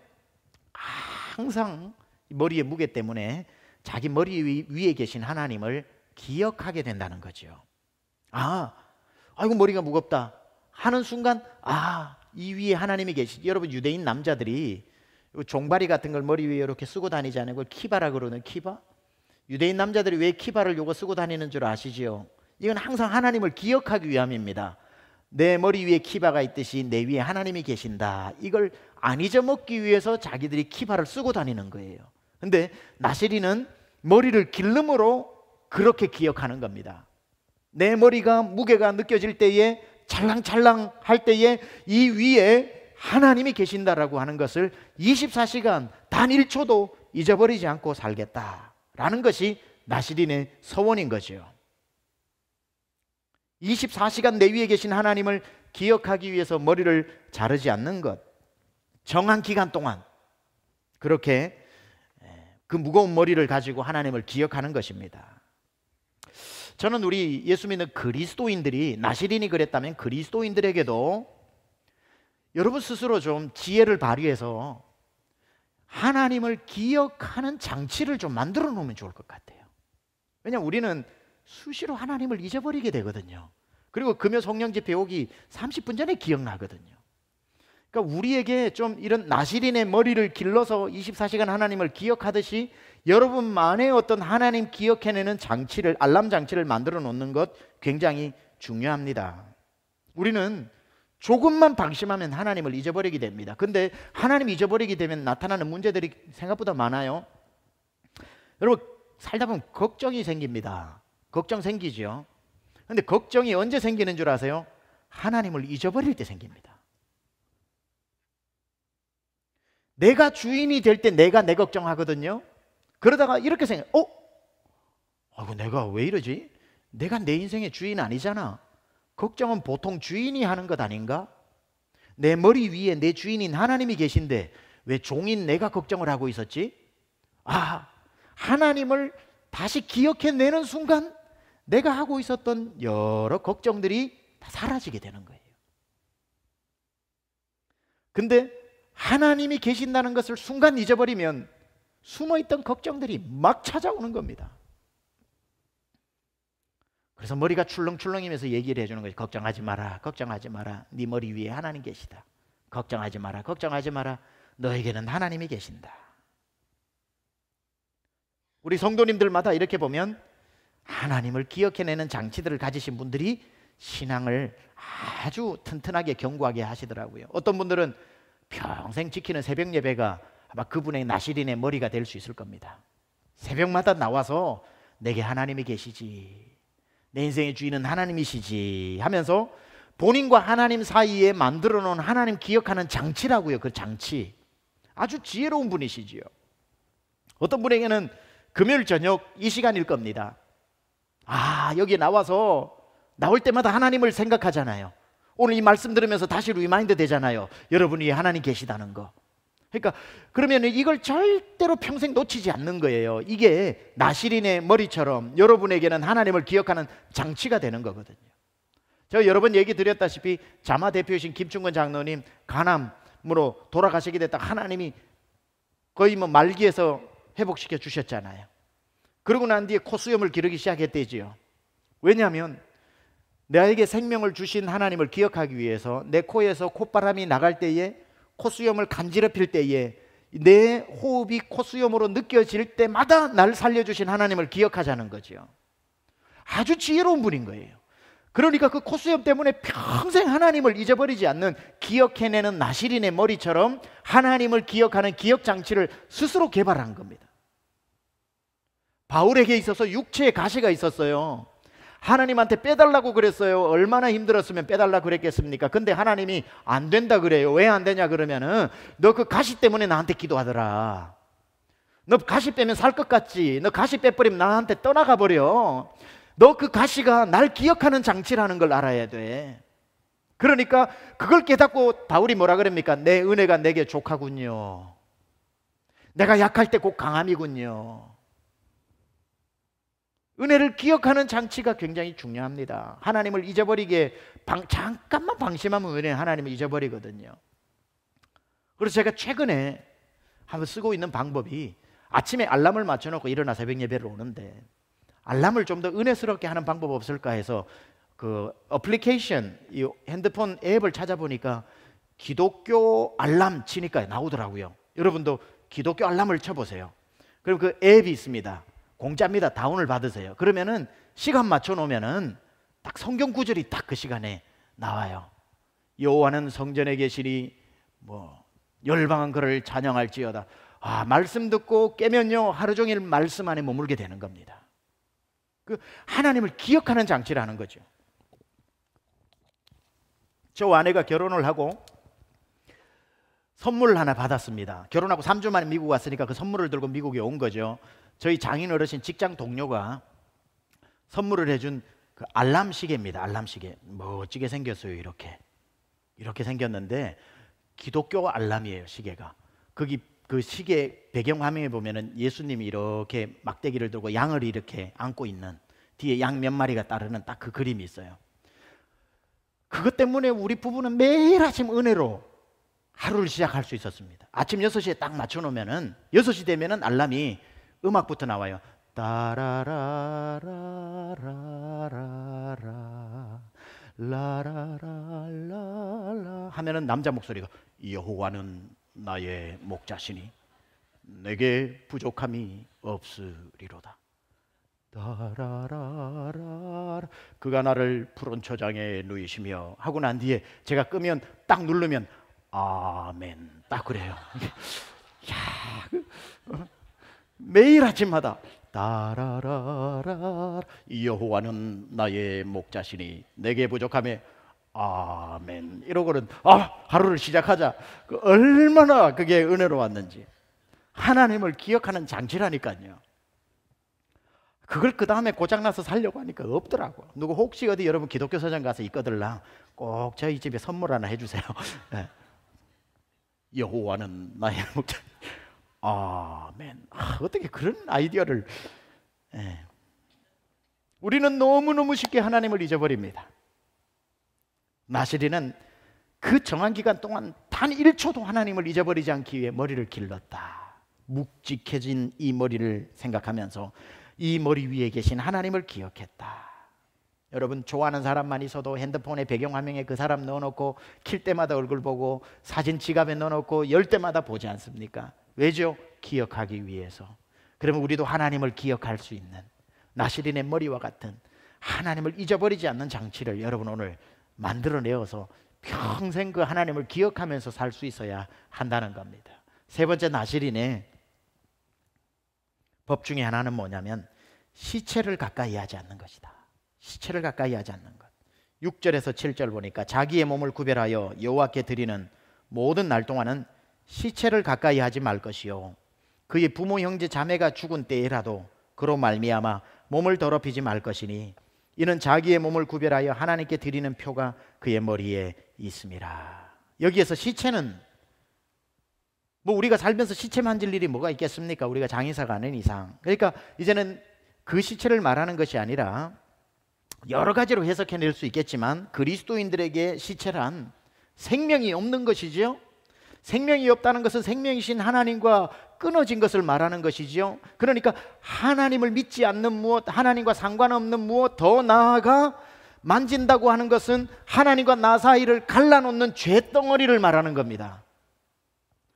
항상 머리의 무게 때문에 자기 머리 위에 계신 하나님을 기억하게 된다는 거죠. 아, 아이고 머리가 무겁다 하는 순간 아, 이 위에 하나님이 계시. 여러분 유대인 남자들이 종바리 같은 걸 머리 위에 이렇게 쓰고 다니지 않은 걸 키바라 그러는 키바? 유대인 남자들이 왜 키바를 요거 쓰고 다니는 줄 아시지요? 이건 항상 하나님을 기억하기 위함입니다. 내 머리 위에 키바가 있듯이 내 위에 하나님이 계신다. 이걸 안 잊어먹기 위해서 자기들이 키바를 쓰고 다니는 거예요. 근데 나시리는 머리를 길름으로 그렇게 기억하는 겁니다. 내 머리가 무게가 느껴질 때에 찰랑찰랑 할 때에 이 위에 하나님이 계신다라고 하는 것을 24시간 단 1초도 잊어버리지 않고 살겠다라는 것이 나시린의 서원인 거죠. 24시간 내 위에 계신 하나님을 기억하기 위해서 머리를 자르지 않는 것. 정한 기간 동안 그렇게 그 무거운 머리를 가지고 하나님을 기억하는 것입니다. 저는 우리 예수 믿는 그리스도인들이 나시린이 그랬다면 그리스도인들에게도 여러분 스스로 좀 지혜를 발휘해서 하나님을 기억하는 장치를 좀 만들어 놓으면 좋을 것 같아요. 왜냐 우리는 수시로 하나님을 잊어버리게 되거든요. 그리고 금요 성령 집배 오기 30분 전에 기억나거든요. 그러니까 우리에게 좀 이런 나시린의 머리를 길러서 24시간 하나님을 기억하듯이 여러분만의 어떤 하나님 기억해내는 장치를 알람 장치를 만들어 놓는 것 굉장히 중요합니다. 우리는 조금만 방심하면 하나님을 잊어버리게 됩니다. 근데 하나님 잊어버리게 되면 나타나는 문제들이 생각보다 많아요. 여러분 살다 보면 걱정이 생깁니다. 걱정 생기죠. 근데 걱정이 언제 생기는 줄 아세요? 하나님을 잊어버릴 때 생깁니다. 내가 주인이 될 때 내가 내 걱정하거든요. 그러다가 이렇게 생각, 어? 아이고, 내가 왜 이러지? 내가 내 인생의 주인 아니잖아. 걱정은 보통 주인이 하는 것 아닌가? 내 머리 위에 내 주인인 하나님이 계신데 왜 종인 내가 걱정을 하고 있었지? 아, 하나님을 다시 기억해내는 순간 내가 하고 있었던 여러 걱정들이 다 사라지게 되는 거예요. 근데 하나님이 계신다는 것을 순간 잊어버리면 숨어있던 걱정들이 막 찾아오는 겁니다. 그래서 머리가 출렁출렁이면서 얘기를 해주는 거지. 걱정하지 마라. 걱정하지 마라. 네 머리 위에 하나님 계시다. 걱정하지 마라. 걱정하지 마라. 너에게는 하나님이 계신다. 우리 성도님들마다 이렇게 보면 하나님을 기억해내는 장치들을 가지신 분들이 신앙을 아주 튼튼하게 견고하게 하시더라고요. 어떤 분들은 평생 지키는 새벽 예배가 아마 그분의 나시린의 머리가 될 수 있을 겁니다. 새벽마다 나와서 내게 하나님이 계시지. 내 인생의 주인은 하나님이시지 하면서 본인과 하나님 사이에 만들어 놓은 하나님 기억하는 장치라고요. 그 장치. 아주 지혜로운 분이시지요. 어떤 분에게는 금요일 저녁 이 시간일 겁니다. 아, 여기 나와서 나올 때마다 하나님을 생각하잖아요. 오늘 이 말씀 들으면서 다시 리마인드 되잖아요. 여러분이 하나님 계시다는 거. 그러니까 그러면 이걸 절대로 평생 놓치지 않는 거예요. 이게 나시린의 머리처럼 여러분에게는 하나님을 기억하는 장치가 되는 거거든요. 제가 여러 분 얘기 드렸다시피 자마 대표이신 김충근 장로님 가암으로 돌아가시게 됐다 하나님이 거의 뭐 말기에서 회복시켜 주셨잖아요. 그러고 난 뒤에 코수염을 기르기 시작했대지요. 왜냐하면 내에게 생명을 주신 하나님을 기억하기 위해서 내 코에서 콧바람이 나갈 때에 콧수염을 간지럽힐 때에 내 호흡이 콧수염으로 느껴질 때마다 날 살려주신 하나님을 기억하자는 거지요. 아주 지혜로운 분인 거예요. 그러니까 그 콧수염 때문에 평생 하나님을 잊어버리지 않는 기억해내는 나시린의 머리처럼 하나님을 기억하는 기억장치를 스스로 개발한 겁니다. 바울에게 있어서 육체의 가시가 있었어요. 하나님한테 빼달라고 그랬어요. 얼마나 힘들었으면 빼달라 그랬겠습니까? 근데 하나님이 안 된다 그래요. 왜 안 되냐 그러면은 너 그 가시 때문에 나한테 기도하더라. 너 가시 빼면 살 것 같지. 너 가시 빼버리면 나한테 떠나가 버려. 너 그 가시가 날 기억하는 장치라는 걸 알아야 돼. 그러니까 그걸 깨닫고 바울이 뭐라 그럽니까? 내 은혜가 내게 족하군요. 내가 약할 때 꼭 강함이군요. 은혜를 기억하는 장치가 굉장히 중요합니다. 하나님을 잊어버리게 방, 잠깐만 방심하면 은혜 하나님을 잊어버리거든요. 그래서 제가 최근에 한번 쓰고 있는 방법이 아침에 알람을 맞춰놓고 일어나 새벽 예배를 오는데 알람을 좀 더 은혜스럽게 하는 방법 없을까 해서 그 어플리케이션 이 핸드폰 앱을 찾아보니까 기독교 알람 치니까 나오더라고요. 여러분도 기독교 알람을 쳐보세요. 그럼 그 앱이 있습니다. 공짜입니다. 다운을 받으세요. 그러면은 시간 맞춰 놓으면은 딱 성경 구절이 딱 그 시간에 나와요. 여호와는 성전에 계시니 뭐 열방은 그를 찬양할지어다. 아, 말씀 듣고 깨면요. 하루 종일 말씀 안에 머물게 되는 겁니다. 그 하나님을 기억하는 장치라는 거죠. 저 아내가 결혼을 하고 선물 하나 받았습니다. 결혼하고 3주 만에 미국 왔으니까 그 선물을 들고 미국에 온 거죠. 저희 장인 어르신 직장 동료가 선물을 해준 그 알람 시계입니다. 알람 시계 멋지게 생겼어요. 이렇게 이렇게 생겼는데 기독교 알람이에요. 시계가 거기 그 시계 배경 화면에 보면은 예수님이 이렇게 막대기를 들고 양을 이렇게 안고 있는 뒤에 양 몇 마리가 따르는 딱 그 그림이 있어요. 그것 때문에 우리 부부는 매일 아침 은혜로 하루를 시작할 수 있었습니다. 아침 6시에 딱 맞춰 놓으면은 6시 되면은 알람이 음악부터 나와요. 따라라라라라라 라라라라라 하면은 남자 목소리가 여호와는 나의 목자시니 내게 부족함이 없으리로다. 따라라라 그가 나를 푸른 초장에 누이시며 하고 난 뒤에 제가 끄면 딱 누르면 아멘 딱 그래요. 야. 그, 어? 매일 아침마다 따라라라 여호와는 나의 목자시니 내게 부족함에 아멘 이러고는 아 하루를 시작하자 그 얼마나 그게 은혜로웠는지 하나님을 기억하는 장치라니까요 그걸 그 다음에 고장나서 살려고 하니까 없더라고 누구 혹시 어디 여러분 기독교 서점 가서 있거들라꼭 저희 집에 선물 하나 해주세요 네. 여호와는 나의 목자 아멘. 아, 어떻게 그런 아이디어를? 예. 우리는 너무 너무 쉽게 하나님을 잊어버립니다. 마시리는그 정한 기간 동안 단 1초도 하나님을 잊어버리지 않기 위해 머리를 길렀다. 묵직해진 이 머리를 생각하면서 이 머리 위에 계신 하나님을 기억했다. 여러분 좋아하는 사람만 있어도 핸드폰에 배경화면에 그 사람 넣어놓고 킬 때마다 얼굴 보고 사진 지갑에 넣어놓고 열 때마다 보지 않습니까? 왜죠? 기억하기 위해서. 그러면 우리도 하나님을 기억할 수 있는 나시린의 머리와 같은 하나님을 잊어버리지 않는 장치를 여러분 오늘 만들어내어서 평생 그 하나님을 기억하면서 살 수 있어야 한다는 겁니다. 세 번째 나시린의 법 중에 하나는 뭐냐면 시체를 가까이 하지 않는 것이다. 시체를 가까이 하지 않는 것. 6절에서 7절 보니까 자기의 몸을 구별하여 여호와께 드리는 모든 날 동안은 시체를 가까이 하지 말 것이요 그의 부모 형제 자매가 죽은 때에라도 그로 말미암아 몸을 더럽히지 말 것이니 이는 자기의 몸을 구별하여 하나님께 드리는 표가 그의 머리에 있습니다. 여기에서 시체는 뭐 우리가 살면서 시체 만질 일이 뭐가 있겠습니까? 우리가 장의사가 아닌 이상. 그러니까 이제는 그 시체를 말하는 것이 아니라 여러 가지로 해석해낼 수 있겠지만 그리스도인들에게 시체란 생명이 없는 것이지요. 생명이 없다는 것은 생명이신 하나님과 끊어진 것을 말하는 것이지요. 그러니까 하나님을 믿지 않는 무엇, 하나님과 상관없는 무엇, 더 나아가 만진다고 하는 것은 하나님과 나 사이를 갈라놓는 죄덩어리를 말하는 겁니다.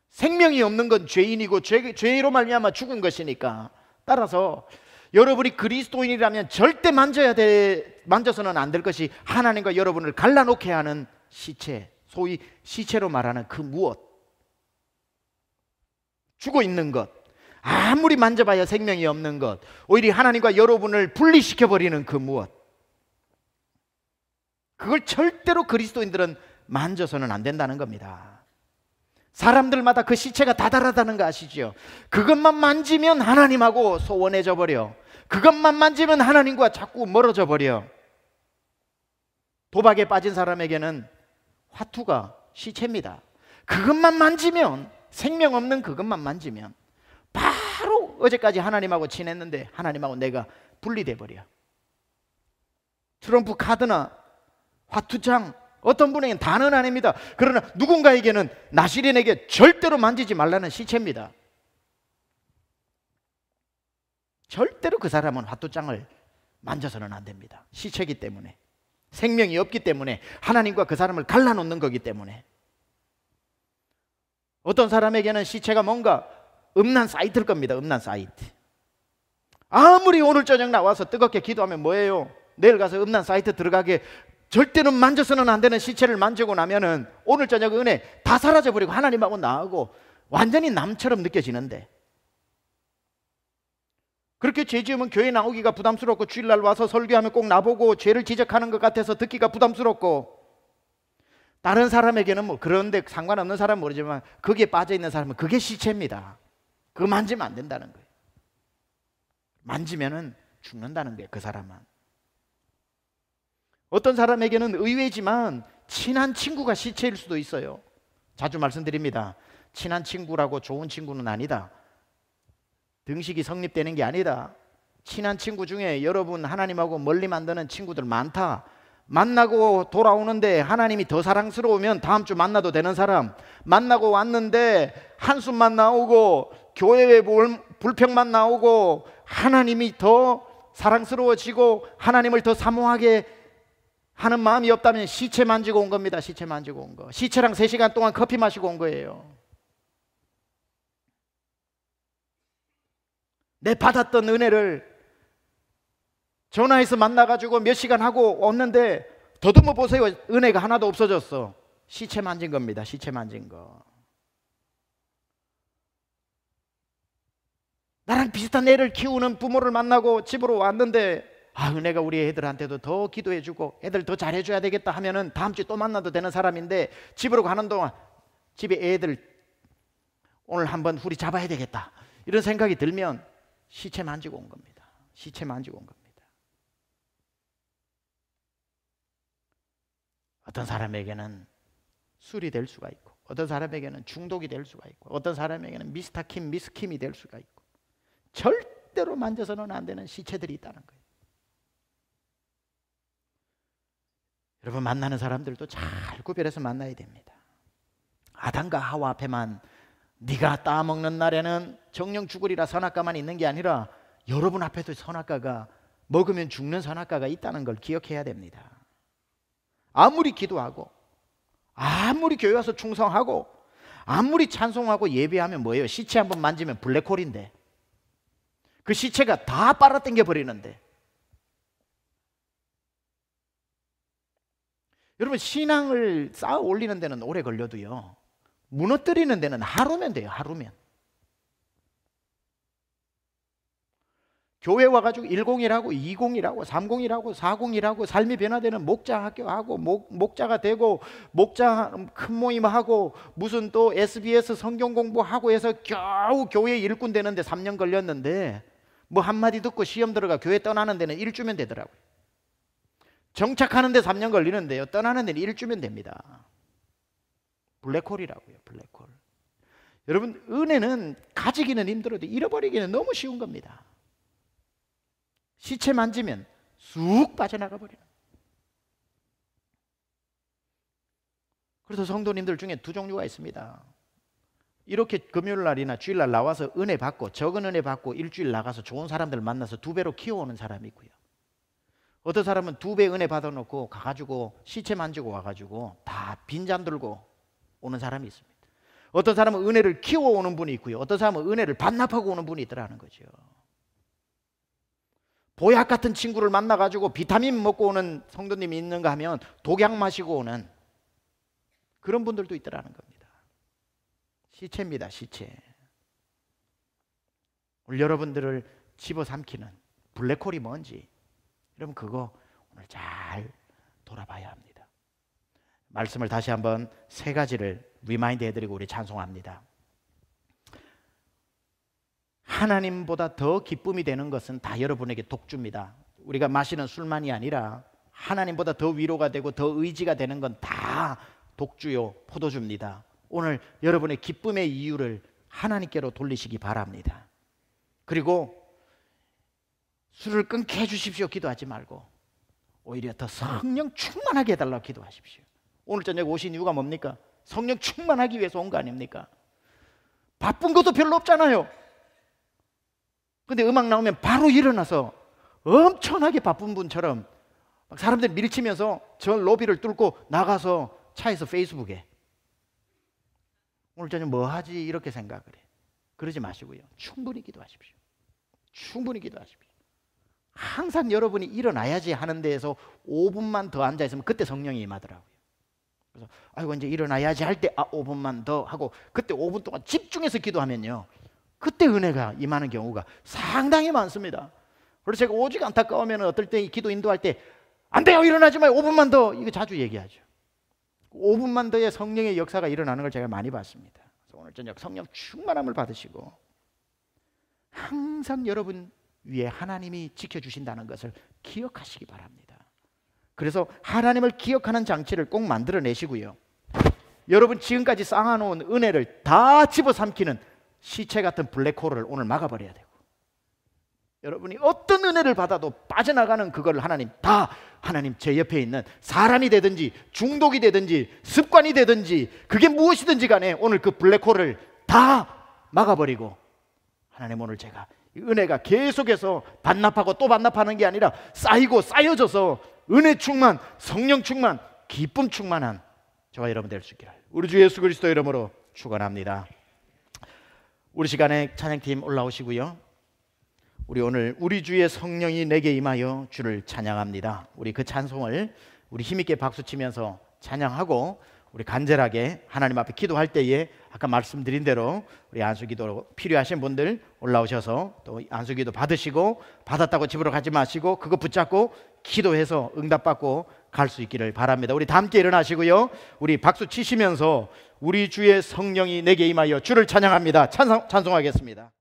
생명이 없는 건 죄인이고 죄, 죄로 말미암아 죽은 것이니까. 따라서 여러분이 그리스도인이라면 절대 만져야 돼 만져서는 안 될 것이 하나님과 여러분을 갈라놓게 하는 시체, 소위 시체로 말하는 그 무엇. 죽어 있는 것, 아무리 만져봐야 생명이 없는 것, 오히려 하나님과 여러분을 분리시켜버리는 그 무엇. 그걸 절대로 그리스도인들은 만져서는 안 된다는 겁니다. 사람들마다 그 시체가 다다르다는 거 아시죠? 그것만 만지면 하나님하고 소원해져 버려. 그것만 만지면 하나님과 자꾸 멀어져 버려. 도박에 빠진 사람에게는 화투가 시체입니다. 그것만 만지면 생명 없는 그것만 만지면 바로 어제까지 하나님하고 지냈는데 하나님하고 내가 분리돼 버려. 트럼프 카드나 화투장 어떤 분에게는 단은 아닙니다. 그러나 누군가에게는 나시린에게 절대로 만지지 말라는 시체입니다. 절대로 그 사람은 화투장을 만져서는 안 됩니다. 시체기 이 때문에 생명이 없기 때문에 하나님과 그 사람을 갈라놓는 거기 때문에 어떤 사람에게는 시체가 뭔가 음란 사이트일 겁니다. 음란 사이트. 아무리 오늘 저녁 나와서 뜨겁게 기도하면 뭐예요? 내일 가서 음란 사이트 들어가게 절대로 만져서는 안 되는 시체를 만지고 나면은 오늘 저녁 은혜 다 사라져 버리고 하나님하고 나하고 완전히 남처럼 느껴지는데 그렇게 죄 지으면 교회 나오기가 부담스럽고 주일날 와서 설교하면 꼭 나보고 죄를 지적하는 것 같아서 듣기가 부담스럽고 다른 사람에게는 뭐 그런데 상관없는 사람 모르지만 거기에 빠져 있는 사람은 그게 시체입니다. 그거 만지면 안 된다는 거예요. 만지면은 죽는다는 거예요. 그 사람은. 어떤 사람에게는 의외지만 친한 친구가 시체일 수도 있어요. 자주 말씀드립니다. 친한 친구라고 좋은 친구는 아니다. 등식이 성립되는 게 아니다. 친한 친구 중에 여러분 하나님하고 멀리 만드는 친구들 많다. 만나고 돌아오는데 하나님이 더 사랑스러우면 다음 주 만나도 되는 사람 만나고 왔는데 한숨만 나오고 교회에 불평만 나오고 하나님이 더 사랑스러워지고 하나님을 더 사모하게 하는 마음이 없다면 시체 만지고 온 겁니다. 시체 만지고 온 거. 시체랑 3시간 동안 커피 마시고 온 거예요. 내 받았던 은혜를 전화해서 만나가지고 몇 시간 하고 왔는데 더듬어 보세요. 은혜가 하나도 없어졌어. 시체 만진 겁니다. 시체 만진 거. 나랑 비슷한 애를 키우는 부모를 만나고 집으로 왔는데 아 은혜가 우리 애들한테도 더 기도해주고 애들 더 잘해줘야 되겠다 하면은 다음 주에 또 만나도 되는 사람인데 집으로 가는 동안 집에 애들 오늘 한번 후리 잡아야 되겠다 이런 생각이 들면 시체 만지고 온 겁니다. 시체 만지고 온 겁니다. 어떤 사람에게는 술이 될 수가 있고 어떤 사람에게는 중독이 될 수가 있고 어떤 사람에게는 미스터 킴, 미스 킴이 될 수가 있고 절대로 만져서는 안 되는 시체들이 있다는 거예요. 여러분 만나는 사람들도 잘 구별해서 만나야 됩니다. 아담과 하와 앞에만 네가 따먹는 날에는 정령 죽으리라 선악과만 있는 게 아니라 여러분 앞에도 선악과가 먹으면 죽는 선악과가 있다는 걸 기억해야 됩니다. 아무리 기도하고 아무리 교회 와서 충성하고 아무리 찬송하고 예배하면 뭐예요? 시체 한번 만지면 블랙홀인데 그 시체가 다 빨아당겨 버리는데 여러분 신앙을 쌓아 올리는 데는 오래 걸려도요 무너뜨리는 데는 하루면 돼요 하루면 교회 와가지고 10이라고 20이라고 30이라고 40이라고 삶이 변화되는 목자 학교하고 목, 목자가 되고 목자 큰 모임하고 무슨 또 SBS 성경 공부하고 해서 겨우 교회 일꾼 되는데 3년 걸렸는데 뭐 한마디 듣고 시험 들어가 교회 떠나는 데는 1주면 되더라고요 정착하는 데 3년 걸리는데요 떠나는 데는 1주면 됩니다 블랙홀이라고요 블랙홀 여러분 은혜는 가지기는 힘들어도 잃어버리기는 너무 쉬운 겁니다 시체 만지면 쑥 빠져나가 버려요. 그래서 성도님들 중에 두 종류가 있습니다. 이렇게 금요일 날이나 주일날 나와서 은혜 받고 적은 은혜 받고 일주일 나가서 좋은 사람들 만나서 두 배로 키워오는 사람이 있고요. 어떤 사람은 두 배 은혜 받아놓고 가가지고 시체 만지고 와가지고 다 빈잔 들고 오는 사람이 있습니다. 어떤 사람은 은혜를 키워오는 분이 있고요. 어떤 사람은 은혜를 반납하고 오는 분이 있더라는 거죠. 보약 같은 친구를 만나가지고 비타민 먹고 오는 성도님이 있는가 하면 독약 마시고 오는 그런 분들도 있더라는 겁니다. 시체입니다, 시체. 오늘 여러분들을 집어삼키는 블랙홀이 뭔지 여러분 그거 오늘 잘 돌아봐야 합니다. 말씀을 다시 한번 세 가지를 리마인드 해드리고 우리 찬송합니다. 하나님보다 더 기쁨이 되는 것은 다 여러분에게 독주입니다. 우리가 마시는 술만이 아니라 하나님보다 더 위로가 되고 더 의지가 되는 건 다 독주요 포도주입니다. 오늘 여러분의 기쁨의 이유를 하나님께로 돌리시기 바랍니다. 그리고 술을 끊게 해주십시오. 기도하지 말고 오히려 더 성령 충만하게 해달라고 기도하십시오. 오늘 저녁 오신 이유가 뭡니까? 성령 충만하기 위해서 온 거 아닙니까? 바쁜 것도 별로 없잖아요. 근데 음악 나오면 바로 일어나서 엄청나게 바쁜 분처럼 사람들 밀치면서 저 로비를 뚫고 나가서 차에서 페이스북에 오늘 저녁 뭐 하지 이렇게 생각을 해. 그러지 마시고요. 충분히 기도하십시오. 충분히 기도하십시오. 항상 여러분이 일어나야지 하는 데에서 5분만 더 앉아 있으면 그때 성령이 임하더라고요. 그래서 아이고 이제 일어나야지 할 때 아 5분만 더 하고 그때 5분 동안 집중해서 기도하면요. 그때 은혜가 임하는 경우가 상당히 많습니다. 그래서 제가 오직 안타까우면 어떨 때 기도 인도할 때 안 돼요 일어나지 마요 5분만 더 이거 자주 얘기하죠. 5분만 더의 성령의 역사가 일어나는 걸 제가 많이 봤습니다. 그래서 오늘 저녁 성령 충만함을 받으시고 항상 여러분 위에 하나님이 지켜주신다는 것을 기억하시기 바랍니다. 그래서 하나님을 기억하는 장치를 꼭 만들어내시고요. 여러분 지금까지 쌓아놓은 은혜를 다 집어삼키는 시체 같은 블랙홀을 오늘 막아버려야 되고 여러분이 어떤 은혜를 받아도 빠져나가는 그걸 하나님 다 하나님 제 옆에 있는 사람이 되든지 중독이 되든지 습관이 되든지 그게 무엇이든지 간에 오늘 그 블랙홀을 다 막아버리고 하나님 오늘 제가 은혜가 계속해서 반납하고 또 반납하는 게 아니라 쌓이고 쌓여져서 은혜 충만, 성령 충만, 기쁨 충만한 저와 여러분 될 수 있기를 우리 주 예수 그리스도 이름으로 축원합니다. 우리 시간에 찬양팀 올라오시고요. 우리 오늘 우리 주의 성령이 내게 임하여 주를 찬양합니다. 우리 그 찬송을 우리 힘있게 박수치면서 찬양하고 우리 간절하게 하나님 앞에 기도할 때에 아까 말씀드린 대로 우리 안수기도 필요하신 분들 올라오셔서 또 안수기도 받으시고 받았다고 집으로 가지 마시고 그거 붙잡고 기도해서 응답받고 갈 수 있기를 바랍니다. 우리 다 함께 일어나시고요. 우리 박수 치시면서 우리 주의 성령이 내게 임하여 주를 찬양합니다. 찬성 찬송하겠습니다.